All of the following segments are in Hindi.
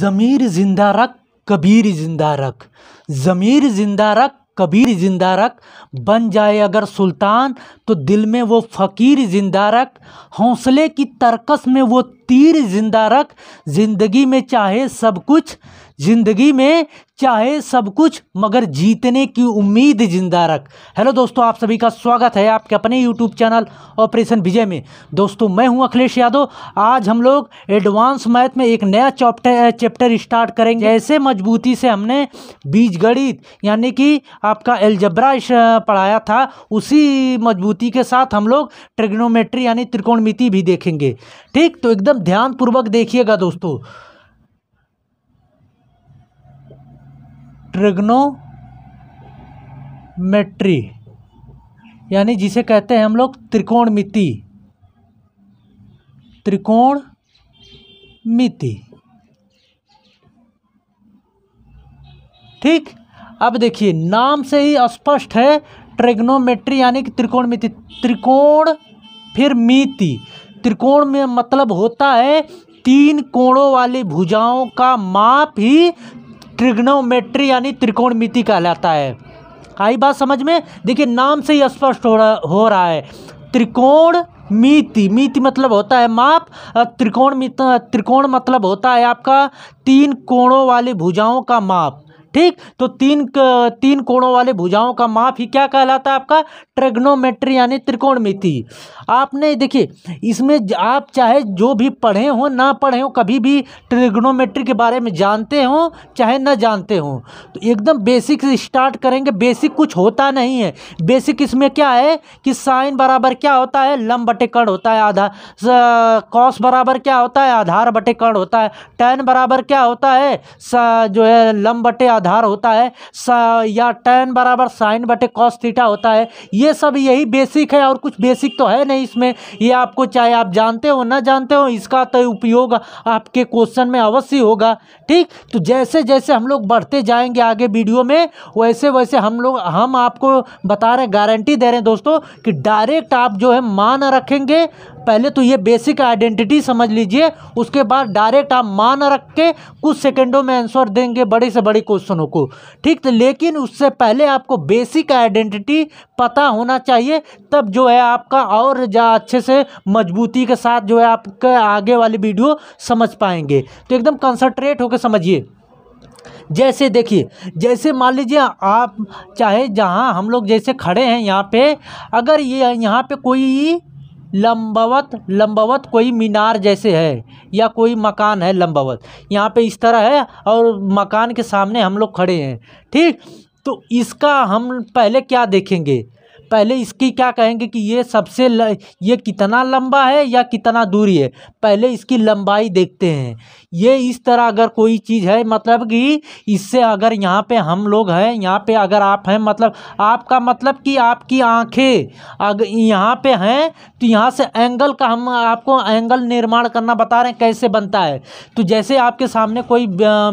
ज़मीर ज़िंदा रख कबीर ज़िंदा रख ज़मीर ज़िंदा रख कबीर ज़िंदा रख बन जाए अगर सुल्तान तो दिल में वो फ़कीर ज़िंदा रख हौसले की तरकस में वो तीर ज़िंदा रख ज़िंदगी में चाहे सब कुछ ज़िंदगी में चाहे सब कुछ मगर जीतने की उम्मीद जिंदा रख हेलो दोस्तों आप सभी का स्वागत है आपके अपने यूट्यूब चैनल ऑपरेशन विजय में दोस्तों मैं हूं अखिलेश यादव आज हम लोग एडवांस मैथ में एक नया चैप्टर चैप्टर स्टार्ट करेंगे ऐसे मजबूती से हमने बीजगणित यानी कि आपका एल्जब्रा पढ़ाया था उसी मजबूती के साथ हम लोग ट्रिग्नोमेट्री यानी त्रिकोणमिति भी देखेंगे ठीक तो एकदम ध्यानपूर्वक देखिएगा दोस्तों ट्रिग्नोमेट्री यानी जिसे कहते हैं हम लोग त्रिकोण मिति त्रिकोण मिति ठीक अब देखिए नाम से ही स्पष्ट है ट्रेग्नोमेट्री यानी कि त्रिकोण मिति त्रिकोण फिर मिति त्रिकोण में मतलब होता है तीन कोणों वाली भुजाओं का माप ही ट्रिग्नोमेट्री यानी त्रिकोणमिति कहलाता है आई बात समझ में देखिए नाम से ही स्पष्ट हो रहा हो रहा है त्रिकोण मिति मिति मतलब होता है माप त्रिकोण मित त्रिकोण मतलब होता है आपका तीन कोणों वाली भुजाओं का माप ठीक तो तीन तीन कोणों वाले भुजाओं का माप ही क्या कहलाता है आपका ट्रेग्नोमेट्री यानी त्रिकोण आपने देखिए इसमें आप चाहे जो भी पढ़े हो ना पढ़े हो कभी भी ट्रेग्नोमेट्री के बारे में जानते हो चाहे ना जानते हो तो एकदम बेसिक से स्टार्ट करेंगे बेसिक कुछ होता नहीं है बेसिक इसमें क्या है कि साइन बराबर क्या होता है लम बटे कण होता है आधा कॉस बराबर क्या होता है आधार बटे कण होता है टेन बराबर क्या होता है जो है लम बटे आधार होता है या टेन बराबर साइन बटे कॉस थीटा होता है ये सब यही बेसिक है और कुछ बेसिक तो है नहीं इसमें ये आपको चाहे आप जानते हो ना जानते हो इसका तो उपयोग आपके क्वेश्चन में अवश्य होगा ठीक तो जैसे जैसे हम लोग बढ़ते जाएंगे आगे वीडियो में वैसे वैसे हम लोग हम आपको बता रहे गारंटी दे रहे हैं दोस्तों कि डायरेक्ट आप जो है मान रखेंगे पहले तो ये बेसिक आइडेंटिटी समझ लीजिए उसके बाद डायरेक्ट आप मान रख के कुछ सेकेंडों में आंसर देंगे बड़े से बड़े क्वेश्चनों को ठीक तो लेकिन उससे पहले आपको बेसिक आइडेंटिटी पता होना चाहिए तब जो है आपका और अच्छे से मजबूती के साथ जो है आपका आगे वाली वीडियो समझ पाएंगे तो एकदम कंसनट्रेट होकर समझिए जैसे देखिए जैसे मान लीजिए आप चाहे जहाँ हम लोग जैसे खड़े हैं यहाँ पे अगर ये यह यहाँ पे कोई लंबवत लंबवत कोई मीनार जैसे है या कोई मकान है लंबवत यहाँ पे इस तरह है और मकान के सामने हम लोग खड़े हैं ठीक तो इसका हम पहले क्या देखेंगे पहले इसकी क्या कहेंगे कि ये सबसे ल, ये कितना लंबा है या कितना दूरी है पहले इसकी लंबाई देखते हैं ये इस तरह अगर कोई चीज़ है मतलब कि इससे अगर यहाँ पे हम लोग हैं यहाँ पे अगर आप हैं मतलब आपका मतलब कि आपकी आंखें अगर यहाँ पे हैं तो यहाँ से एंगल का हम आपको एंगल निर्माण करना बता रहे हैं कैसे बनता है तो जैसे आपके सामने कोई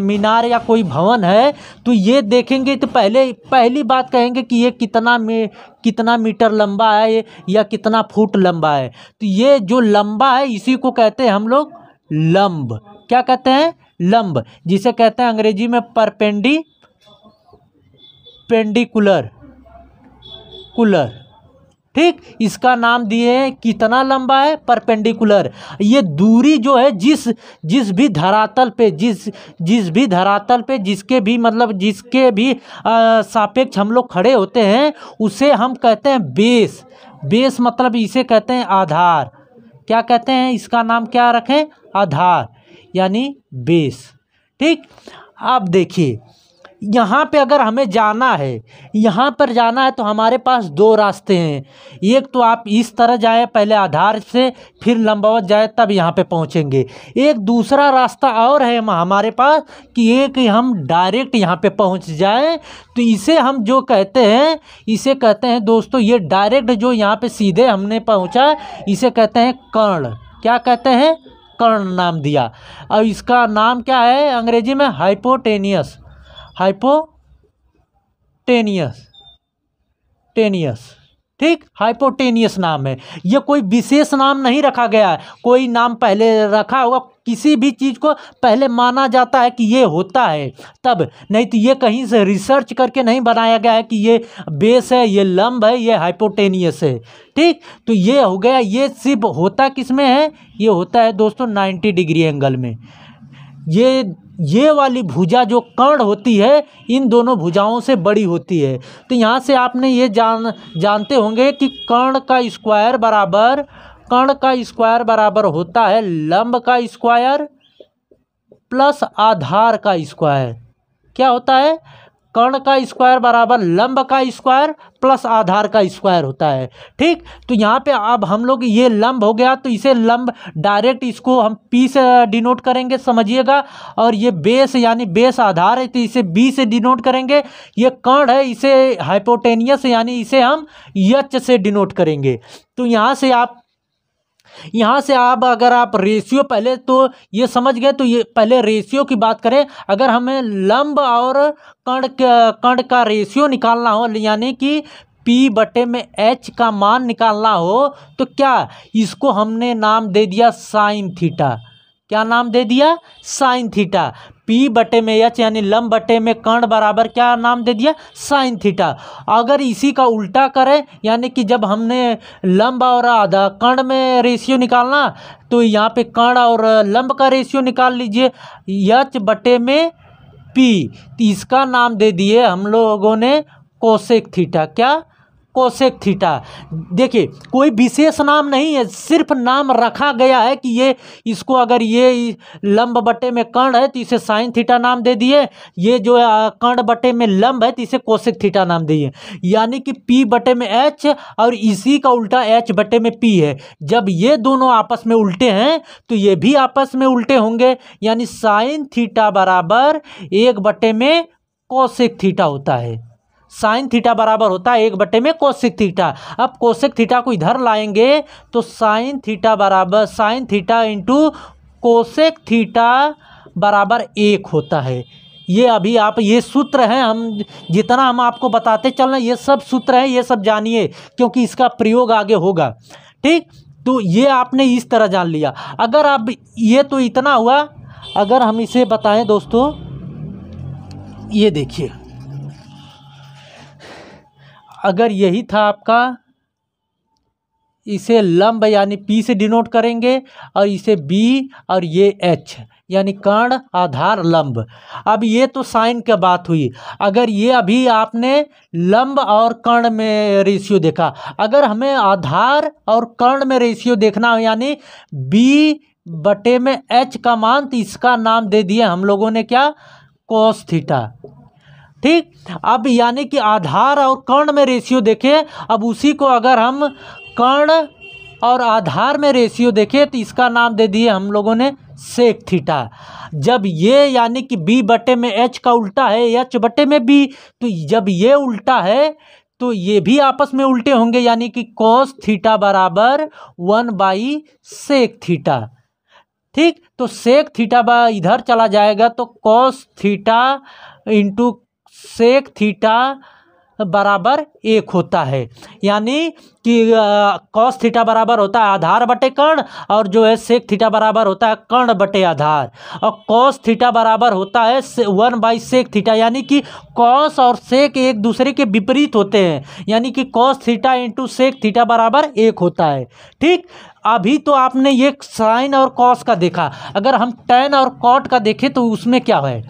मीनार या कोई भवन है तो ये देखेंगे तो पहले पहली बात कहेंगे कि ये कितना में कितना मीटर लंबा है या कितना फुट लंबा है तो ये जो लंबा है इसी को कहते हैं हम लोग लंब क्या कहते हैं लंब जिसे कहते हैं अंग्रेजी में परपेंडी पेंडिकुलर कुलर ठीक इसका नाम दिए हैं कितना लंबा है परपेंडिकुलर ये दूरी जो है जिस जिस भी धरातल पे जिस जिस भी धरातल पे जिसके भी मतलब जिसके भी सापेक्ष हम लोग खड़े होते हैं उसे हम कहते हैं बेस बेस मतलब इसे कहते हैं आधार क्या कहते हैं इसका नाम क्या रखें आधार यानी बेस ठीक अब देखिए यहाँ पे अगर हमें जाना है यहाँ पर जाना है तो हमारे पास दो रास्ते हैं एक तो आप इस तरह जाएं पहले आधार से फिर लंबावत जाए तब यहाँ पे पहुँचेंगे एक दूसरा रास्ता और है हमारे पास कि एक हम डायरेक्ट यहाँ पे पहुँच जाएं तो इसे हम जो कहते हैं इसे कहते हैं दोस्तों ये डायरेक्ट जो यहाँ पर सीधे हमने पहुँचा इसे कहते हैं कर्ण क्या कहते हैं कर्ण नाम दिया और इसका नाम क्या है अंग्रेजी में हाइपोटेनियस हाइपोटेनियस टेनियस ठीक हाइपोटेनियस नाम है यह कोई विशेष नाम नहीं रखा गया है कोई नाम पहले रखा होगा किसी भी चीज़ को पहले माना जाता है कि ये होता है तब नहीं तो ये कहीं से रिसर्च करके नहीं बनाया गया है कि ये बेस है ये लम्ब है ये हाइपोटेनियस है ठीक तो ये हो गया ये सिर्फ होता किस में है ये होता है दोस्तों नाइन्टी डिग्री एंगल में ये ये वाली भुजा जो कर्ण होती है इन दोनों भुजाओं से बड़ी होती है तो यहाँ से आपने ये जान जानते होंगे कि कर्ण का स्क्वायर बराबर कर्ण का स्क्वायर बराबर होता है लंब का स्क्वायर प्लस आधार का स्क्वायर क्या होता है कर्ण का स्क्वायर बराबर लंब का स्क्वायर प्लस आधार का स्क्वायर होता है ठीक तो यहाँ पे अब हम लोग ये लंब हो गया तो इसे लंब डायरेक्ट इसको हम पी से डिनोट करेंगे समझिएगा और ये बेस यानी बेस आधार है तो इसे बी से डिनोट करेंगे ये कर्ण है इसे हाइपोटेनियस यानी इसे हम यच से डिनोट करेंगे तो यहाँ से आप यहाँ से आप अगर आप रेशियो पहले तो ये समझ गए तो ये पहले रेशियो की बात करें अगर हमें लंब और कण कण का रेशियो निकालना हो यानी कि पी बटे में एच का मान निकालना हो तो क्या इसको हमने नाम दे दिया साइन थीटा क्या नाम दे दिया साइन थीटा पी बटे में एच यानी लम बटे में कर्ण बराबर क्या नाम दे दिया साइन थीटा अगर इसी का उल्टा करें यानी कि जब हमने लंब और आधा कर्ण में रेशियो निकालना तो यहाँ पे कर्ण और लंब का रेशियो निकाल लीजिए यच बटे में पी तो इसका नाम दे दिए हम लोगों ने कोसेक थीटा क्या कोशेक थीटा देखिए कोई विशेष नाम नहीं है सिर्फ नाम रखा गया है कि ये इसको अगर ये लंब बटे में कर्ण है तो इसे साइन थीटा नाम दे दिए ये जो कर्ण बटे में लंब है तो इसे कोशेक थीटा नाम दिए यानी कि पी बटे में एच और इसी का उल्टा एच बटे में पी है जब ये दोनों आपस में उल्टे हैं तो ये भी आपस में उल्टे होंगे यानी साइन थीटा बराबर एक बटे में कौशिक थीटा होता है साइन थीटा बराबर होता है एक बटे में कोशिक थीटा अब कोशिक थीटा को इधर लाएंगे तो साइन थीटा बराबर sine theta into cosec theta बराबर एक होता है ये अभी आप ये सूत्र हैं हम जितना हम आपको बताते चल रहे ये सब सूत्र हैं ये सब जानिए क्योंकि इसका प्रयोग आगे होगा ठीक तो ये आपने इस तरह जान लिया अगर आप ये तो इतना हुआ अगर हम इसे बताएं दोस्तों ये देखिए अगर यही था आपका इसे लंब यानी पी से डिनोट करेंगे और इसे बी और ये एच यानी कर्ण आधार लंब अब ये तो साइन की बात हुई अगर ये अभी आपने लंब और कर्ण में रेशियो देखा अगर हमें आधार और कर्ण में रेशियो देखना हो यानी बी बटे में एच का मान तो इसका नाम दे दिया हम लोगों ने क्या कोस थीटा ठीक अब यानी कि आधार और कर्ण में रेशियो देखें अब उसी को अगर हम कर्ण और आधार में रेशियो देखें तो इसका नाम दे दिए हम लोगों ने सेक थीटा जब ये यानी कि बी बटे में एच का उल्टा है एच बटे में बी तो जब ये उल्टा है तो ये भी आपस में उल्टे होंगे यानी कि कॉस थीटा बराबर वन बाई सेक थीटा ठीक तो सेक थीटा बा इधर चला जाएगा तो cos theta into sec theta बराबर एक होता है यानी कि कॉस थीटा बराबर होता है आधार बटे कर्ण और जो है सेक थीटा बराबर होता है कर्ण बटे आधार और कॉस थीटा बराबर होता है वन बाई सेक थीटा यानी कि कॉस और सेक एक दूसरे के विपरीत होते हैं यानी कि cos theta into sec theta बराबर एक होता है ठीक अभी तो आपने ये साइन और कॉस का देखा अगर हम टेन और कॉट का देखें तो उसमें क्या है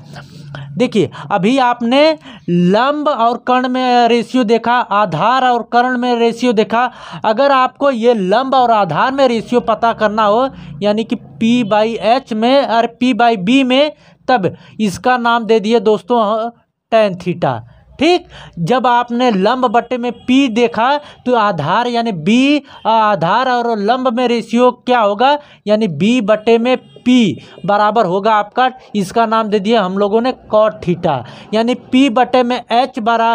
देखिए अभी आपने लंब और कर्ण में रेशियो देखा आधार और कर्ण में रेशियो देखा अगर आपको ये लंब और आधार में रेशियो पता करना हो यानी कि पी बाई एच में और पी बाई बी में तब इसका नाम दे दिए दोस्तों टेन थीटा ठीक जब आपने लंब बट्टे में पी देखा तो आधार यानी बी आधार और लंब में रेशियो क्या होगा यानी बी बट्टे में पी बराबर होगा आपका इसका नाम दे दिया हम लोगों ने कॉट थीटा यानी पी बटे में एच बरा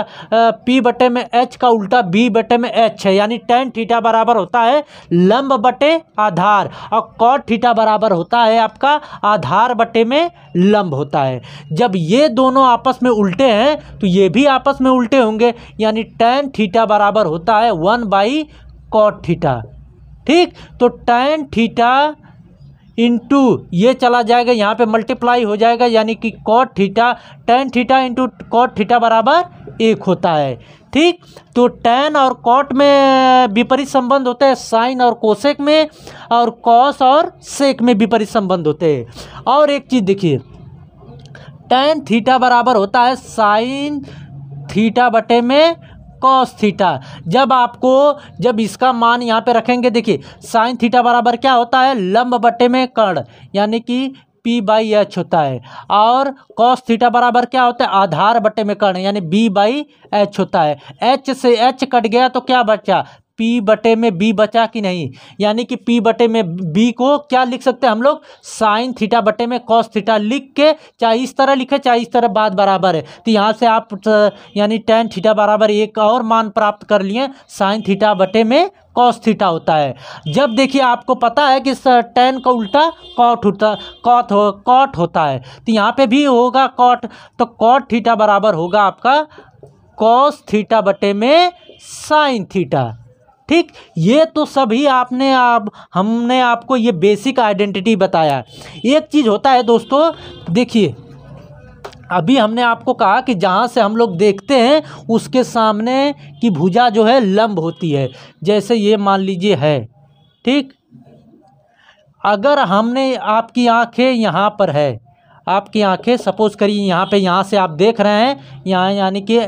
पी बटे में एच का उल्टा बी बटे में एच है यानी टेन थीटा बराबर होता है लंब बटे आधार और कॉट थीटा बराबर होता है आपका आधार बटे में लंब होता है जब ये दोनों आपस में उल्टे हैं तो ये भी आपस में उल्टे होंगे यानी टेन थीटा बराबर होता है वन बाई कॉट थीटा ठीक तो टेन थीटा इंटू ये चला जाएगा यहाँ पे मल्टीप्लाई हो जाएगा यानी कि cot theta tan theta into cot theta बराबर एक होता है ठीक तो टेन और कॉट में विपरीत संबंध होते हैं साइन और कोशेक में और कॉस और सेक में विपरीत संबंध होते हैं और एक चीज़ देखिए टेन थीटा बराबर होता है साइन थीटा बटे में कॉस थीटा जब आपको जब इसका मान यहाँ पे रखेंगे देखिए साइन थीटा बराबर क्या होता है लंब बटे में कर्ण यानी कि पी बाई एच होता है और कॉस थीटा बराबर क्या होता है आधार बटे में कर्ण यानी बी बाई एच होता है एच से एच कट गया तो क्या बचा पी बटे में बी बचा कि नहीं यानी कि पी बटे में बी को क्या लिख सकते हैं हम लोग साइन थीटा बटे में कॉस थीटा लिख के चाहे इस तरह लिखे चाहे इस तरह बात बराबर है तो यहाँ से आप यानी टेन थीटा बराबर एक और मान प्राप्त कर लिए साइन थीटा बटे में कॉस थीटा होता है जब देखिए आपको पता है कि टेन का उल्टा कॉट होता कॉट हो कॉट होता है तो यहाँ पे भी होगा कॉट तो कॉट थीटा बराबर होगा आपका कॉस थीटा बटे में साइन थीटा ठीक ये तो सभी आपने आप हमने आपको ये बेसिक आइडेंटिटी बताया एक चीज़ होता है दोस्तों देखिए अभी हमने आपको कहा कि जहाँ से हम लोग देखते हैं उसके सामने की भुजा जो है लंब होती है जैसे ये मान लीजिए है ठीक अगर हमने आपकी आंखें यहाँ पर है आपकी आंखें सपोज करिए यहाँ पे यहाँ से आप देख रहे हैं यहाँ यानी कि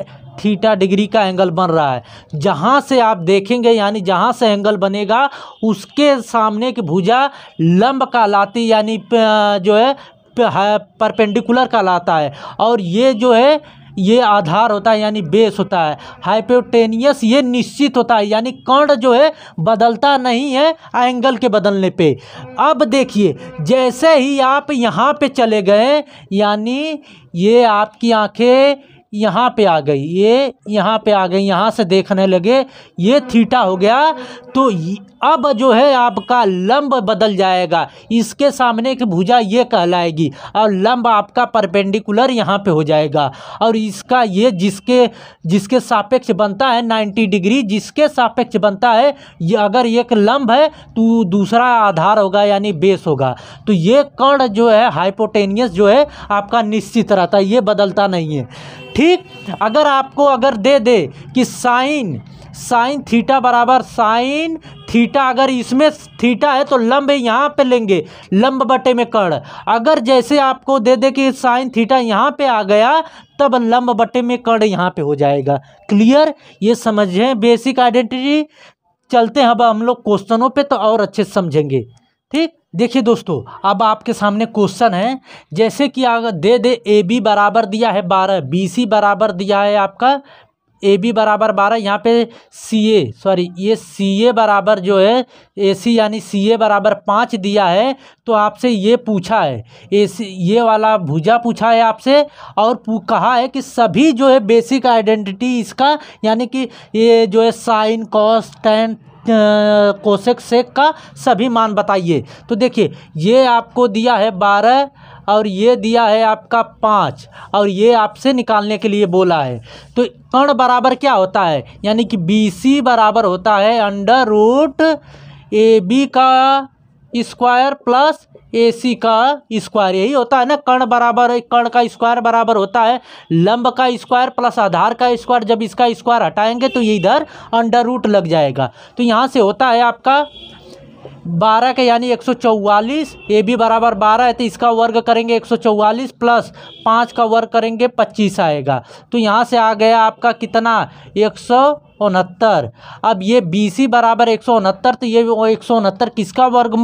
थीटा डिग्री का एंगल बन रहा है जहाँ से आप देखेंगे यानी जहाँ से एंगल बनेगा उसके सामने की भुजा लंब कहलाती यानी जो है परपेंडिकुलर कहलाता है और ये जो है ये आधार होता है यानी बेस होता है हाइपोटेनियस ये निश्चित होता है यानी कर्ण जो है बदलता नहीं है एंगल के बदलने पे अब देखिए जैसे ही आप यहाँ पे चले गए यानी ये आपकी आंखें यहाँ पे आ गई ये यहाँ पे आ गई यहाँ से देखने लगे ये थीटा हो गया तो अब जो है आपका लंब बदल जाएगा इसके सामने की भुजा ये कहलाएगी और लंब आपका परपेंडिकुलर यहाँ पे हो जाएगा और इसका ये जिसके जिसके सापेक्ष बनता है 90 डिग्री जिसके सापेक्ष बनता है ये अगर एक लंब है तो दूसरा आधार होगा यानी बेस होगा तो ये कर्ण जो है हाइपोटेनियस जो है आपका निश्चित रहता है ये बदलता नहीं है ठीक अगर आपको अगर दे दे कि साइन साइन थीटा बराबर साइन थीटा अगर इसमें थीटा है तो लंब यहाँ पे लेंगे लंब बटे में कर्ण अगर जैसे आपको दे दे कि साइन थीटा यहाँ पे आ गया तब लंब बटे में कर्ण यहाँ पे हो जाएगा क्लियर ये समझें बेसिक आइडेंटिटी चलते हैं अब हम लोग क्वेश्चनों पे तो और अच्छे समझेंगे ठीक देखिए दोस्तों अब आपके सामने क्वेश्चन है जैसे कि अगर दे दे ए बी बराबर दिया है बारह बी सी बराबर दिया है आपका ए बी बराबर बारह यहाँ पे सी ए सॉरी ये सी ए बराबर जो है ए सी यानी सी ए बराबर पाँच दिया है तो आपसे ये पूछा है ए सी ये वाला भुजा पूछा है आपसे और कहा है कि सभी जो है बेसिक आइडेंटिटी इसका यानी कि ये जो है sine cos tan cosec sec का सभी मान बताइए तो देखिए ये आपको दिया है बारह और ये दिया है आपका पाँच और ये आपसे निकालने के लिए बोला है तो कर्ण बराबर क्या होता है यानी कि बी सी बराबर होता है अंडर रूट ए बी का स्क्वायर प्लस ए सी का स्क्वायर यही होता है ना कर्ण बराबर कर्ण का स्क्वायर बराबर होता है लंब का स्क्वायर प्लस आधार का स्क्वायर जब इसका स्क्वायर हटाएंगे तो ये इधर अंडर रूट लग जाएगा तो यहाँ से होता है आपका बारह के यानी एक सौ चौवालीस ए बी बराबर बारह है तो इसका वर्ग करेंगे एक सौ चौवालीस प्लस पाँच का वर्ग करेंगे पच्चीस आएगा तो यहाँ से आ गया आपका कितना एक सौ उनहत्तर अब ये बी सी बराबर एक सौ उनहत्तर तो ये एक सौ उनहत्तर किसका वर्ग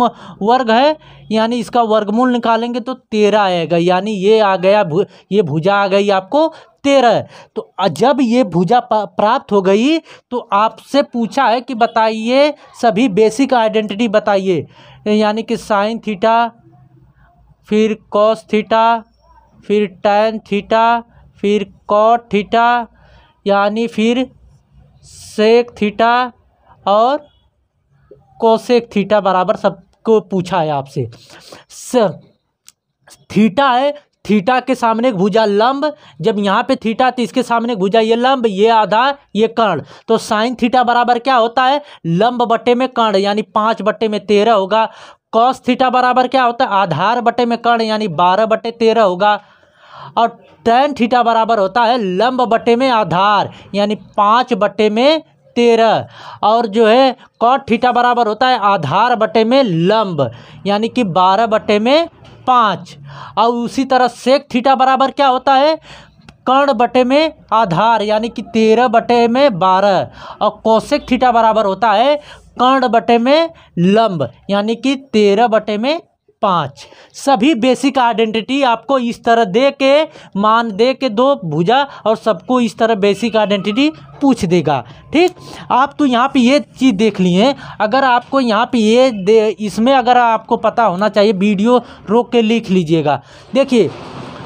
वर्ग है यानी इसका वर्गमूल निकालेंगे तो तेरह आएगा यानी ये आ गया भु, ये भुजा आ गई आपको तेरह तो जब ये भुजा प्राप्त हो गई तो आपसे पूछा है कि बताइए सभी बेसिक आइडेंटिटी बता बताइए यानी कि साइन थीटा फिर कॉस थीटा फिर टैन थीटा फिर कॉट थीटा यानी फिर सेक थीटा और कोसेक थीटा बराबर सबको पूछा है आपसे थीटा है थीटा के सामने भुजा लंब जब यहाँ पे थीटा तो इसके सामने भुजा ये लंब ये आधार ये कर्ण तो साइन थीटा बराबर क्या होता है लंब बटे में कर्ण यानी पाँच बटे में तेरह होगा कॉस थीटा बराबर क्या होता है आधार बटे में कर्ण यानी बारह बटे तेरह होगा और टेन थीटा बराबर होता है लंब बटे में आधार यानी पाँच बटे में तेरह और जो है कॉट थीटा बराबर होता है आधार बटे में लंब यानी कि बारह बटे में पाँच और उसी तरह सेक थीटा बराबर क्या होता है कर्ण बटे में आधार यानी कि तेरह बटे में बारह और कौशिक थीटा बराबर होता है कर्ण बटे में लंब यानी कि तेरह बटे में पाँच सभी बेसिक आइडेंटिटी आपको इस तरह दे के मान दे के दो भुजा और सबको इस तरह बेसिक आइडेंटिटी पूछ देगा ठीक आप तो यहाँ पे ये चीज़ देख लिए अगर आपको यहाँ पे ये इसमें अगर आपको पता होना चाहिए वीडियो रोक के लिख लीजिएगा देखिए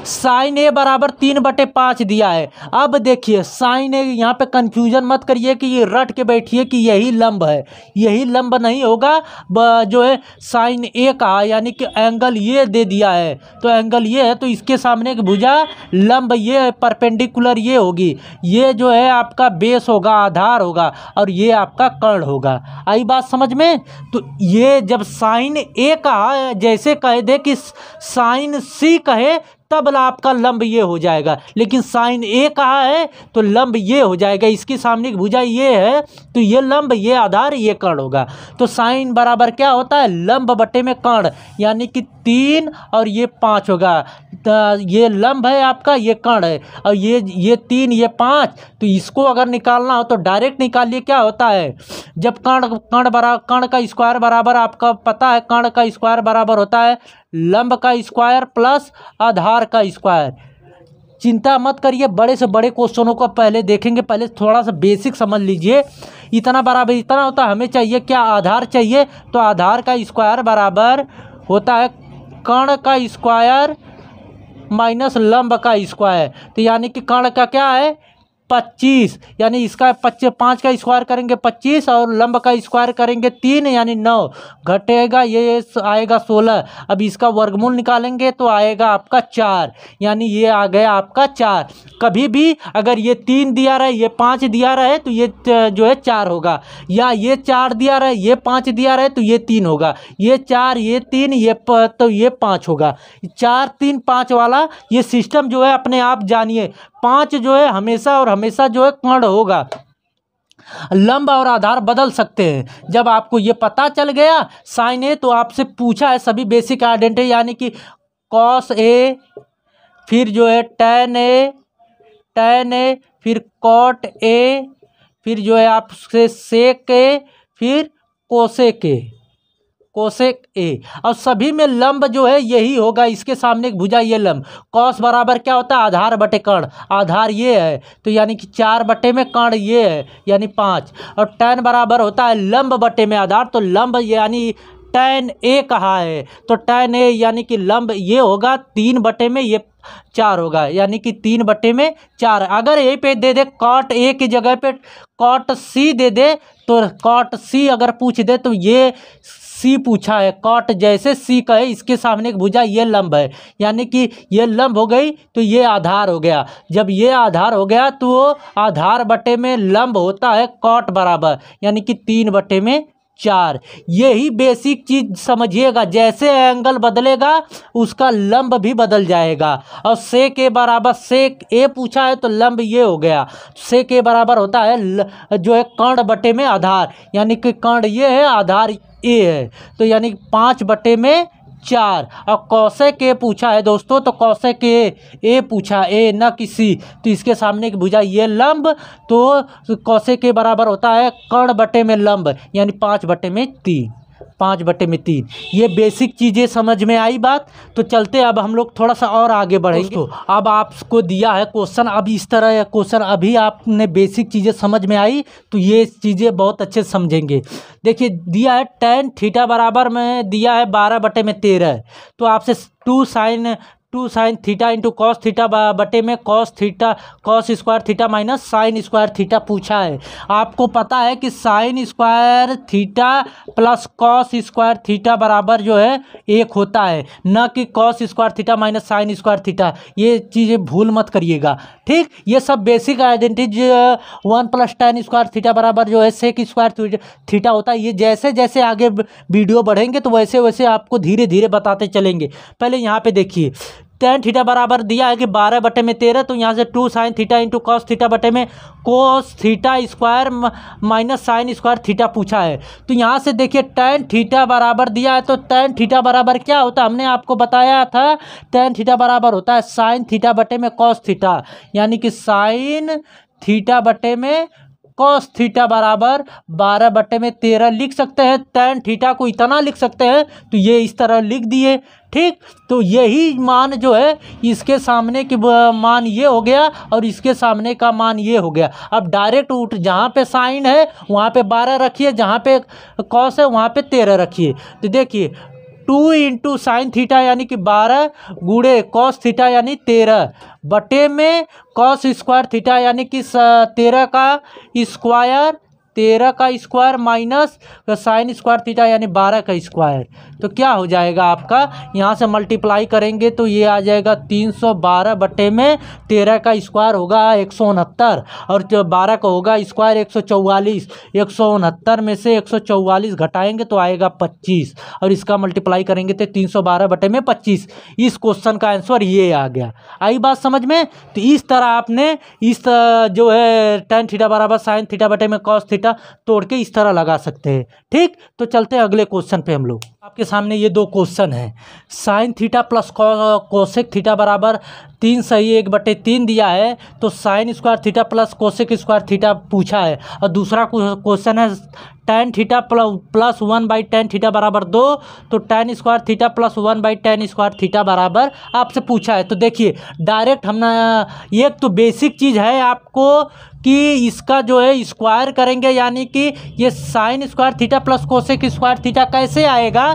साइन ए बराबर तीन बटे पाँच दिया है अब देखिए साइन ए यहाँ पे कन्फ्यूजन मत करिए कि ये रट के बैठिए कि यही लंब है यही लंब नहीं होगा जो है साइन ए का यानी कि एंगल ये दे दिया है तो एंगल ये है तो इसके सामने की भुजा लंब ये परपेंडिकुलर ये होगी ये जो है आपका बेस होगा आधार होगा और ये आपका कर्ण होगा आई बात समझ में तो ये जब साइन ए कहा जैसे कह दे कि साइन सी कहे तब आपका लंब ये हो जाएगा लेकिन साइन ए कहा है तो लंब ये हो जाएगा इसकी सामने की भुजा ये है तो ये लंब ये आधार ये कर्ण होगा तो साइन बराबर क्या होता है लंब बटे में कर्ण यानी कि तीन और ये पाँच होगा ये लंब है आपका ये कर्ण है और ये ये तीन ये पाँच तो इसको अगर निकालना हो तो डायरेक्ट निकालिए क्या होता है जब कर्ण कर्ण बरा कर्ण का स्क्वायर बराबर आपका पता है कर्ण का स्क्वायर बराबर होता है लंब का स्क्वायर प्लस आधार का स्क्वायर चिंता मत करिए बड़े से बड़े क्वेश्चनों को पहले देखेंगे पहले थोड़ा सा बेसिक समझ लीजिए इतना बराबर इतना होता है हमें चाहिए क्या आधार चाहिए तो आधार का स्क्वायर बराबर होता है कर्ण का स्क्वायर माइनस लंब का स्क्वायर तो यानी कि कर्ण का क्या है पच्चीस यानी इसका पच्चीस पाँच का स्क्वायर करेंगे पच्चीस और लंब का स्क्वायर करेंगे तीन यानी नौ घटेगा ये आएगा सोलह अब इसका वर्गमूल निकालेंगे तो आएगा आपका चार यानी ये आ गया आपका चार कभी भी अगर ये तीन दिया रहे ये पाँच दिया रहे तो ये जो है चार होगा या ये चार दिया रहे ये पाँच दिया रहे तो ये तीन होगा ये चार ये तीन ये तो ये पाँच होगा चार तीन पाँच वाला ये सिस्टम जो है अपने आप जानिए पांच जो है हमेशा और हमेशा जो है कर्ण होगा लंब और आधार बदल सकते हैं जब आपको ये पता चल गया साइन ए तो आपसे पूछा है सभी बेसिक आइडेंटिटी यानी कि कॉस ए फिर जो है टेन ए टेन ए फिर कॉट ए फिर जो है आपसे सेक ए फिर कोसेक ए कोशेक ए और सभी में लंब जो है यही होगा इसके सामने एक भुजा ये लंब कॉस बराबर क्या होता है आधार बटे कर्ण आधार ये है तो यानी कि चार बटे में कर्ण ये है यानी पाँच और टैन बराबर होता है लंब बटे में आधार तो लंब यानी टैन ए कहा है तो टैन ए यानी कि लंब ये होगा तीन बटे में ये चार होगा यानी कि तीन बटे में चार अगर यही पे दे दे कॉट ए की जगह पे कॉट सी दे दे तो कॉट सी अगर पूछ दे तो ये सी पूछा है कॉट जैसे सी का है इसके सामने एक भुजा ये लंब है यानी कि ये लंब हो गई तो ये आधार हो गया जब ये आधार हो गया तो आधार बटे में लंब होता है कॉट बराबर यानी कि तीन बटे में चार यही बेसिक चीज समझिएगा जैसे एंगल बदलेगा उसका लंब भी बदल जाएगा और से के बराबर से ए पूछा है तो लंब ये हो गया से के बराबर होता है ल, जो है कर्ण बटे में आधार यानी कि कर्ण ये है आधार ए है तो यानी पाँच बटे में चार और कौशे के पूछा है दोस्तों तो कौशे के ए पूछा ए न किसी तो इसके सामने की भुजा ये लंब तो कौशे के बराबर होता है कर्ण बटे में लंब यानी पाँच बटे में तीन पाँच बटे में तीन ये बेसिक चीज़ें समझ में आई बात तो चलते अब हम लोग थोड़ा सा और आगे बढ़ेंगे तो अब आपको दिया है क्वेश्चन अब इस तरह है क्वेश्चन अभी आपने बेसिक चीज़ें समझ में आई तो ये चीज़ें बहुत अच्छे समझेंगे देखिए दिया है टेन थीटा बराबर में दिया है बारह बटे में तेरह तो आपसे two sine two sine theta into cos theta बटे में cos theta cos square theta minus sine square theta पूछा है आपको पता है कि sine square theta plus cos square theta बराबर जो है एक होता है न कि cos square theta minus sine square theta ये चीज़ें भूल मत करिएगा ठीक ये सब basic identities one plus tan square theta बराबर जो है सेक स्क्वायर थीटा होता है ये जैसे जैसे आगे वीडियो बढ़ेंगे तो वैसे वैसे आपको धीरे धीरे बताते चलेंगे पहले यहाँ पे देखिए टेन थीटा बराबर दिया है कि बारह बटे में तेरह तो यहाँ से two sine theta into cos theta बटे में cos theta square minus sine square theta पूछा है तो यहाँ से देखिए टेन थीटा बराबर दिया है तो टेन थीटा बराबर क्या होता है हमने आपको बताया था टेन थीटा बराबर होता है साइन थीटा बटे में कॉस थीटा यानी कि साइन थीटा बटे में कॉस थीटा बराबर बारह बटे में तेरह लिख सकते हैं टेन थीटा को इतना लिख सकते हैं तो ये इस तरह लिख दिए ठीक तो यही मान जो है इसके सामने की मान ये हो गया और इसके सामने का मान ये हो गया अब डायरेक्ट उठ जहाँ पे साइन है वहाँ पे बारह रखिए जहाँ पे कॉस है वहाँ पे तेरह रखिए तो देखिए टू इंटू साइन थीटा यानी कि बारह गुड़े कॉस थीटा यानी तेरह बटे में कॉस स्क्वायर थीटा यानी कि तेरह का स्क्वायर तेरह का square minus sine square theta यानी बारह का स्क्वायर तो क्या हो जाएगा आपका यहाँ से मल्टीप्लाई करेंगे तो ये आ जाएगा तीन सौ बारह बटे में तेरह का स्क्वायर होगा एक सौ उनहत्तर और बारह का होगा स्क्वायर एक सौ चौवालीस एक सौ उनहत्तर में से एक सौ चौवालीस घटाएंगे तो आएगा पच्चीस और इसका मल्टीप्लाई करेंगे तो तीन सौ बारह बटे में पच्चीस इस क्वेश्चन का आंसर ये आ गया आई बात समझ में तो इस तरह आपने इस जो है टेन थीटा बराबर साइन थीटा बटे में कॉस थीटा बेटा तोड़ के इस तरह लगा सकते हैं ठीक तो चलते हैं अगले क्वेश्चन पे हम लोग आपके सामने ये दो क्वेश्चन हैं sine theta plus cosec theta बराबर तीन सही एक बटे तीन दिया है तो sine square theta plus cosec square theta पूछा है और दूसरा क्वेश्चन है tan theta plus one by tan theta बराबर दो तो tan square theta plus one by tan square theta बराबर आपसे पूछा है तो देखिए डायरेक्ट हमने एक तो बेसिक चीज़ है आपको कि इसका जो है स्क्वायर करेंगे यानी कि ये sine square theta plus cosec square theta कैसे आएगा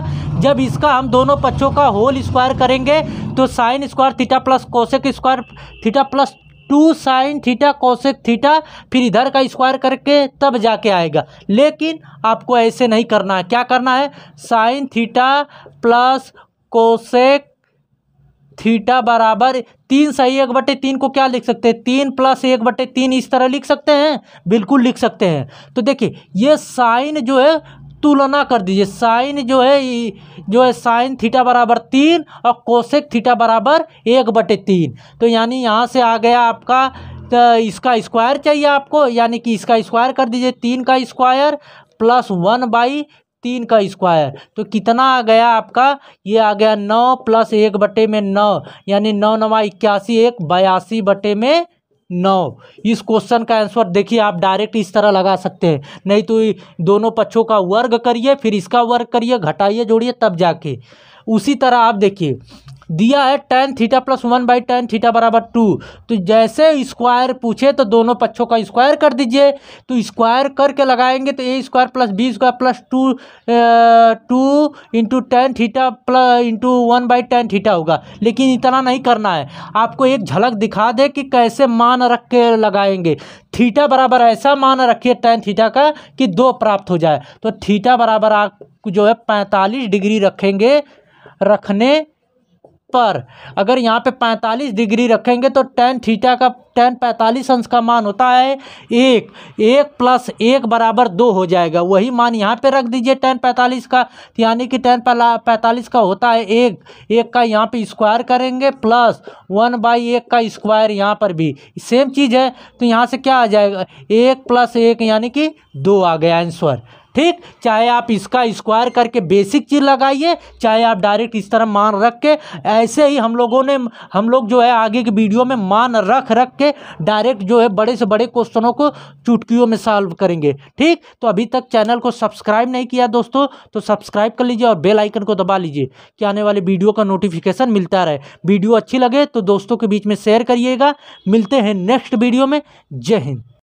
जब इसका हम दोनों पक्षों का होल स्क्वायर करेंगे तो sine square theta plus cosec square theta plus two sine theta cosec theta फिर इधर का स्क्वायर करके तब जाके आएगा लेकिन आपको ऐसे नहीं करना है क्या करना है sine theta plus cosec theta बराबर तीन सही एक बटे तीन को क्या लिख सकते हैं तीन प्लस एक बटे तीन इस तरह लिख सकते हैं बिल्कुल लिख सकते हैं तो देखिए ये साइन जो है तुलना कर दीजिए साइन जो है जो है साइन थीटा बराबर तीन और कोशेक थीटा बराबर एक बटे तीन तो यानी यहाँ से आ गया आपका तो इसका स्क्वायर चाहिए आपको यानी कि इसका स्क्वायर कर दीजिए तीन का स्क्वायर प्लस वन बाई तीन का स्क्वायर तो कितना आ गया आपका ये आ गया नौ प्लस एक बटे में नौ यानी नौ नवा इक्यासी एक बयासी बटे में नौ इस क्वेश्चन का आंसर देखिए आप डायरेक्ट इस तरह लगा सकते हैं नहीं तो दोनों पक्षों का वर्ग करिए फिर इसका वर्ग करिए घटाइए जोड़िए तब जाके उसी तरह आप देखिए दिया है tan theta plus one by tan theta बराबर टू तो जैसे स्क्वायर पूछे तो दोनों पक्षों का स्क्वायर कर दीजिए तो स्क्वायर करके लगाएंगे तो A square plus B square plus two two into tan theta plus into one by tan theta होगा लेकिन इतना नहीं करना है आपको एक झलक दिखा दे कि कैसे मान रख के लगाएंगे थीटा बराबर ऐसा मान रखिए टेन थीटा का कि दो प्राप्त हो जाए तो थीटा बराबर आप जो है पैंतालीस डिग्री रखेंगे रखने पर अगर यहाँ पे 45 डिग्री रखेंगे तो टेन थीटा का टेन पैंतालीस अंश का मान होता है एक एक प्लस एक बराबर दो हो जाएगा वही मान यहाँ पे रख दीजिए टेन पैंतालीस का यानी कि टेन पैंतालीस का होता है एक एक का यहाँ पे स्क्वायर करेंगे प्लस वन बाई एक का स्क्वायर यहाँ पर भी सेम चीज़ है तो यहाँ से क्या आ जाएगा एक प्लस एक यानी कि दो आ गया आंसर ठीक चाहे आप इसका स्क्वायर करके बेसिक चीज़ लगाइए चाहे आप डायरेक्ट इस तरह मान रख के ऐसे ही हम लोगों ने हम लोग जो है आगे की वीडियो में मान रख रख के डायरेक्ट जो है बड़े से बड़े क्वेश्चनों को चुटकियों में सॉल्व करेंगे ठीक तो अभी तक चैनल को सब्सक्राइब नहीं किया दोस्तों तो सब्सक्राइब कर लीजिए और बेल आइकन को दबा लीजिए कि आने वाले वीडियो का नोटिफिकेशन मिलता रहे वीडियो अच्छी लगे तो दोस्तों के बीच में शेयर करिएगा मिलते हैं नेक्स्ट वीडियो में जय हिंद